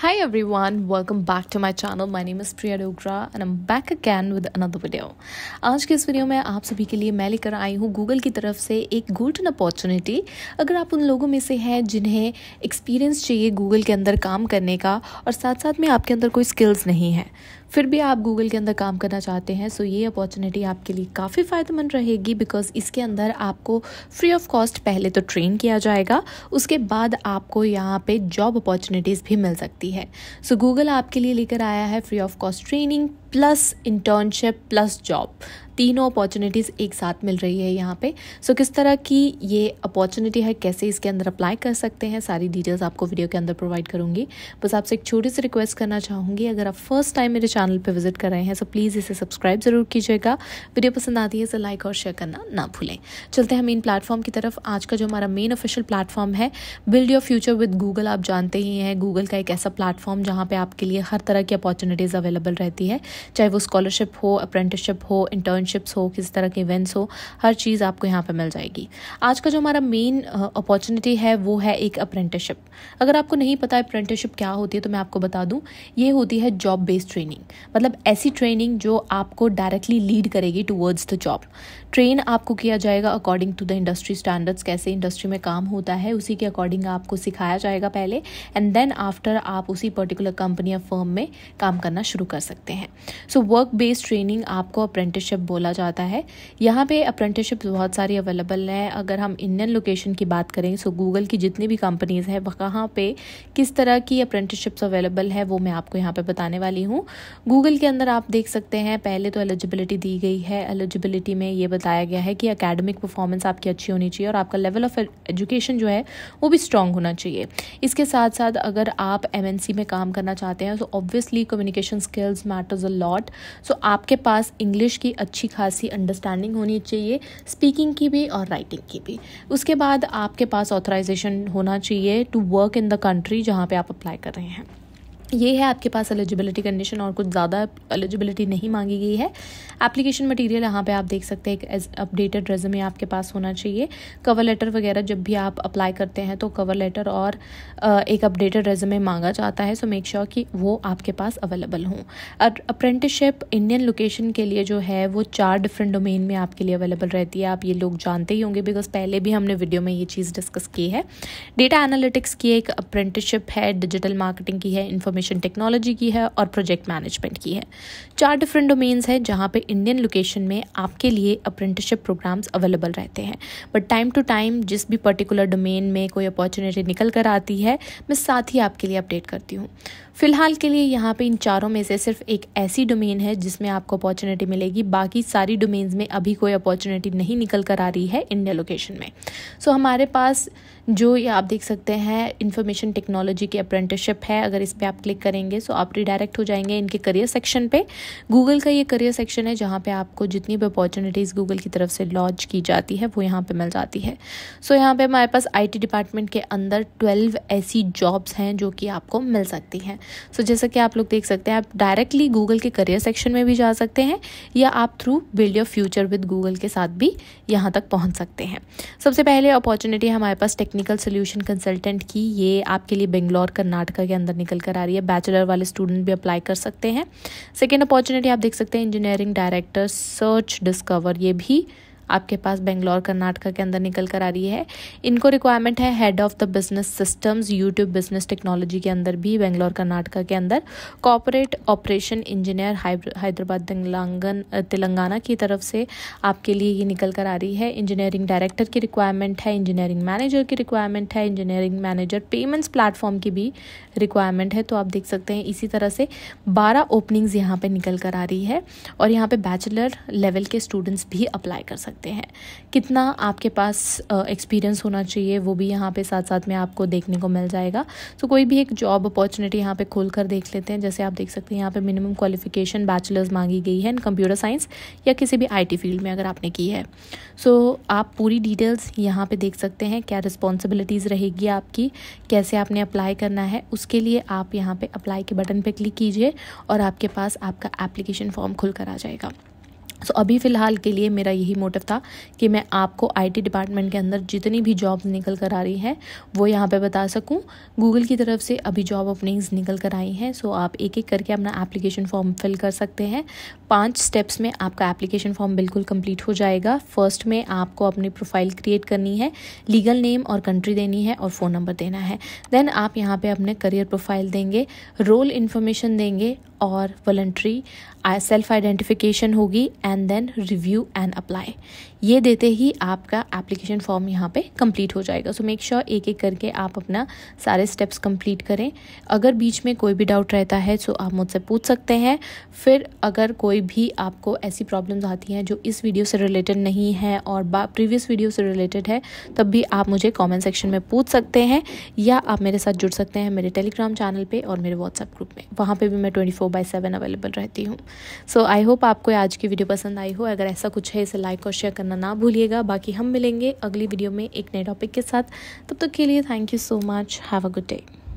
Hi everyone, welcome back to my channel. My name is Priya Dogra and I'm back again with another video. आज के इस video में आप सभी के लिए मैं लेकर आई हूँ गूगल की तरफ से एक गोल्डन अपॉर्चुनिटी अगर आप उन लोगों में से हैं जिन्हें एक्सपीरियंस चाहिए गूगल के अंदर काम करने का और साथ साथ में आपके अंदर कोई स्किल्स नहीं है फिर भी आप गूगल के अंदर काम करना चाहते हैं सो ये अपॉर्चुनिटी आपके लिए काफ़ी फ़ायदेमंद रहेगी बिकॉज इसके अंदर आपको फ्री ऑफ कॉस्ट पहले तो ट्रेन किया जाएगा उसके बाद आपको यहाँ पे जॉब अपॉर्चुनिटीज़ भी मिल सकती है सो so, गूगल आपके लिए लेकर आया है free of cost training plus internship plus job तीनों अपॉर्चुनिटीज़ एक साथ मिल रही है यहाँ पे सो किस तरह की ये अपॉर्चुनिटी है कैसे इसके अंदर अप्लाई कर सकते हैं सारी डिटेल्स आपको वीडियो के अंदर प्रोवाइड करूँगी बस आपसे एक छोटी सी रिक्वेस्ट करना चाहूँगी अगर आप फर्स्ट टाइम मेरे चैनल पर विजिट कर रहे हैं तो प्लीज़ इसे सब्सक्राइब ज़रूर कीजिएगा वीडियो पसंद आती है इसे लाइक और शेयर करना ना भूलें चलते हैं मेन प्लेटफॉर्म की तरफ आज का जो हमारा मेन ऑफिशियल प्लेटफॉर्म है build your future with Google आप जानते ही हैं गूगल का एक ऐसा प्लेटफॉर्म जहाँ पे आपके लिए हर तरह की अपॉर्चुनिटीज़ अवेलेबल रहती है चाहे वो स्कॉलरशिप हो अप्रेंटिसशिप हो इंटर्नशिप इंटर्नशिप्स हो किस तरह के इवेंट्स हो हर चीज़ आपको यहाँ पर मिल जाएगी आज का जो हमारा मेन अपॉर्चुनिटी है वो है एक अप्रेंटिसशिप अगर आपको नहीं पता अप्रेंटिसशिप क्या होती है तो मैं आपको बता दूँ ये होती है जॉब बेस्ड ट्रेनिंग मतलब ऐसी ट्रेनिंग जो आपको डायरेक्टली लीड करेगी टूवर्ड्स द जॉब ट्रेन आपको किया जाएगा according to the industry standards कैसे इंडस्ट्री में काम होता है उसी के अकॉर्डिंग आपको सिखाया जाएगा पहले एंड देन आफ्टर आप उसी पर्टिकुलर कंपनी या फर्म में काम करना शुरू कर सकते हैं सो वर्क बेस्ड ट्रेनिंग आपको अप्रेंटिसशिप बोल बोला जाता है यहाँ पे अप्रेंटिसशिप बहुत सारी अवेलेबल है अगर हम इंडियन लोकेशन की बात करें सो गूगल की जितनी भी कंपनीज़ हैं कहाँ पे किस तरह की अप्रेंटिसशिप्स अवेलेबल है वो मैं आपको यहाँ पे बताने वाली हूँ गूगल के अंदर आप देख सकते हैं पहले तो एलिजिबिलिटी दी गई है एलिजिबिलिटी में ये बताया गया है कि अकेडमिक परफॉर्मेंस आपकी अच्छी होनी चाहिए और आपका लेवल ऑफ एजुकेशन जो है वो भी स्ट्रांग होना चाहिए इसके साथ साथ अगर आप एम में काम करना चाहते हैं तो obviously communication skills matters a lot so आपके पास इंग्लिश की अच्छी अच्छी खासी अंडरस्टैंडिंग होनी चाहिए स्पीकिंग की भी और राइटिंग की भी उसके बाद आपके पास ऑथराइजेशन होना चाहिए to work in the country जहाँ पे आप अप्लाई कर रहे हैं ये है आपके पास एलिजिबिलिटी कंडीशन और कुछ ज़्यादा एलिजिबिलिटी नहीं मांगी गई है एप्लीकेशन मटेरियल यहाँ पे आप देख सकते हैं एक अपडेटेड रेजमे आपके पास होना चाहिए कवर लेटर वगैरह जब भी आप अप्लाई करते हैं तो कवर लेटर और एक अपडेटेड रेजमे मांगा जाता है सो मेक श्योर कि वो आपके पास अवेलेबल हों अप्रेंटिसशिप इंडियन लोकेशन के लिए जो है वो चार डिफरेंट डोमेन में आपके लिए अवेलेबल रहती है आप ये लोग जानते ही होंगे बिकॉज पहले भी हमने वीडियो में ये चीज़ डिस्कस की है डेटा एनालिटिक्स की एक अप्रेंटिसशिप है डिजिटल मार्केटिंग की है इन्फॉर्मेशन इंफॉर्मेशन टेक्नोलॉजी की है और प्रोजेक्ट मैनेजमेंट की है चार डिफरेंट डोमेन्स हैं जहाँ पे इंडियन लोकेशन में आपके लिए अप्रेंटिसशिप प्रोग्राम्स अवेलेबल रहते हैं बट टाइम टू टाइम जिस भी पर्टिकुलर डोमेन में कोई अपॉर्चुनिटी निकल कर आती है मैं साथ ही आपके लिए अपडेट करती हूँ फिलहाल के लिए यहाँ पे इन चारों में से सिर्फ एक ऐसी डोमेन है जिसमें आपको अपॉर्चुनिटी मिलेगी बाकी सारी डोमेन्स में अभी कोई अपॉर्चुनिटी नहीं निकल कर आ रही है इंडिया लोकेशन में सो so, हमारे पास जो ये आप देख सकते हैं इंफॉर्मेशन टेक्नोलॉजी की अप्रेंटिसशिप है अगर इस पर आप क्लिक करेंगे सो आप रिडायरेक्ट हो जाएंगे इनके करियर सेक्शन पे गूगल का ये करियर सेक्शन है जहाँ पे आपको जितनी भी अपॉर्चुनिटीज़ गूगल की तरफ से लॉन्च की जाती है वो यहाँ पे मिल जाती है सो so, यहाँ पे हमारे पास आईटी डिपार्टमेंट के अंदर ट्वेल्व ऐसी जॉब्स हैं जो कि आपको मिल सकती हैं सो so, जैसा कि आप लोग देख सकते हैं आप डायरेक्टली गूगल के करियर सेक्शन में भी जा सकते हैं या आप through build your future with Google के साथ भी यहाँ तक पहुँच सकते हैं सबसे पहले अपॉर्चुनिटी हमारे पास टेक्निकल सोल्यूशन कंसल्टेंट की ये आपके लिए बेंगलोर कर्नाटका के अंदर निकल कर आ रही है लिए बैचलर वाले स्टूडेंट भी अप्लाई कर सकते हैं सेकेंड अपॉर्चुनिटी आप देख सकते हैं इंजीनियरिंग डायरेक्टर सर्च डिस्कवर ये भी आपके पास बेंगलोर कर्नाटका के अंदर निकल कर आ रही है इनको रिक्वायरमेंट है head of the business systems YouTube business technology के अंदर भी बेंगलोर कर्नाटका के अंदर corporate operation engineer Hyderabad Telangana Telangana की तरफ से आपके लिए ये निकल कर आ रही है इंजीनियरिंग डायरेक्टर की रिक्वायरमेंट है इंजीनियरिंग मैनेजर की रिक्वायरमेंट है इंजीनियरिंग मैनेजर पेमेंट्स प्लेटफॉर्म की भी रिक्वायरमेंट है तो आप देख सकते हैं इसी तरह से बारह ओपनिंग्स यहाँ पर निकल कर आ रही है और यहाँ पर बैचलर लेवल के स्टूडेंट्स भी अप्लाई कर सकते हैं सकते हैं कितना आपके पास एक्सपीरियंस होना चाहिए वो भी यहाँ पे साथ साथ में आपको देखने को मिल जाएगा तो कोई भी एक जॉब अपॉर्चुनिटी यहाँ पे खोल कर देख लेते हैं जैसे आप देख सकते हैं यहाँ पे मिनिमम क्वालिफिकेशन बैचलर्स मांगी गई है इन कंप्यूटर साइंस या किसी भी आई फील्ड में अगर आपने की है सो so, आप पूरी डिटेल्स यहाँ पर देख सकते हैं क्या रिस्पॉन्सिबिलिटीज़ रहेगी आपकी कैसे आपने अप्लाई करना है उसके लिए आप यहाँ पर अप्लाई के बटन पर क्लिक कीजिए और आपके पास आपका एप्लीकेशन फॉर्म खुल कर आ जाएगा सो so, अभी फ़िलहाल के लिए मेरा यही मोटिव था कि मैं आपको आईटी डिपार्टमेंट के अंदर जितनी भी जॉब्स निकल कर आ रही हैं वो यहाँ पे बता सकूँ गूगल की तरफ से अभी जॉब ओपनिंग्स निकल कर आई हैं सो so, आप एक एक करके अपना एप्लीकेशन फॉर्म फिल कर सकते हैं पांच स्टेप्स में आपका एप्लीकेशन फॉर्म बिल्कुल कम्प्लीट हो जाएगा फर्स्ट में आपको अपनी प्रोफाइल क्रिएट करनी है लीगल नेम और कंट्री देनी है और फ़ोन नंबर देना है देन आप यहाँ पर अपने करियर प्रोफाइल देंगे रोल इन्फॉर्मेशन देंगे और वॉल्ट्री सेल्फ आइडेंटिफिकेशन होगी and then review and apply ये देते ही आपका एप्लीकेशन फॉर्म यहाँ पे कंप्लीट हो जाएगा सो मेक श्योर एक एक करके आप अपना सारे स्टेप्स कंप्लीट करें अगर बीच में कोई भी डाउट रहता है सो तो आप मुझसे पूछ सकते हैं फिर अगर कोई भी आपको ऐसी प्रॉब्लम्स आती हैं जो इस वीडियो से रिलेटेड नहीं है और प्रीवियस वीडियो से रिलेटेड है तब भी आप मुझे कॉमेंट सेक्शन में पूछ सकते हैं या आप मेरे साथ जुड़ सकते हैं मेरे टेलीग्राम चैनल पर और मेरे व्हाट्सएप ग्रुप में वहाँ पर भी मैं twenty four by seven available रहती हूँ सो आई होप आपको आज की वीडियो पसंद आई हो अगर ऐसा कुछ है इसे लाइक और शेयर करना करना ना भूलिएगा बाकी हम मिलेंगे अगली वीडियो में एक नए टॉपिक के साथ तब तक तो के लिए thank you so much have a good day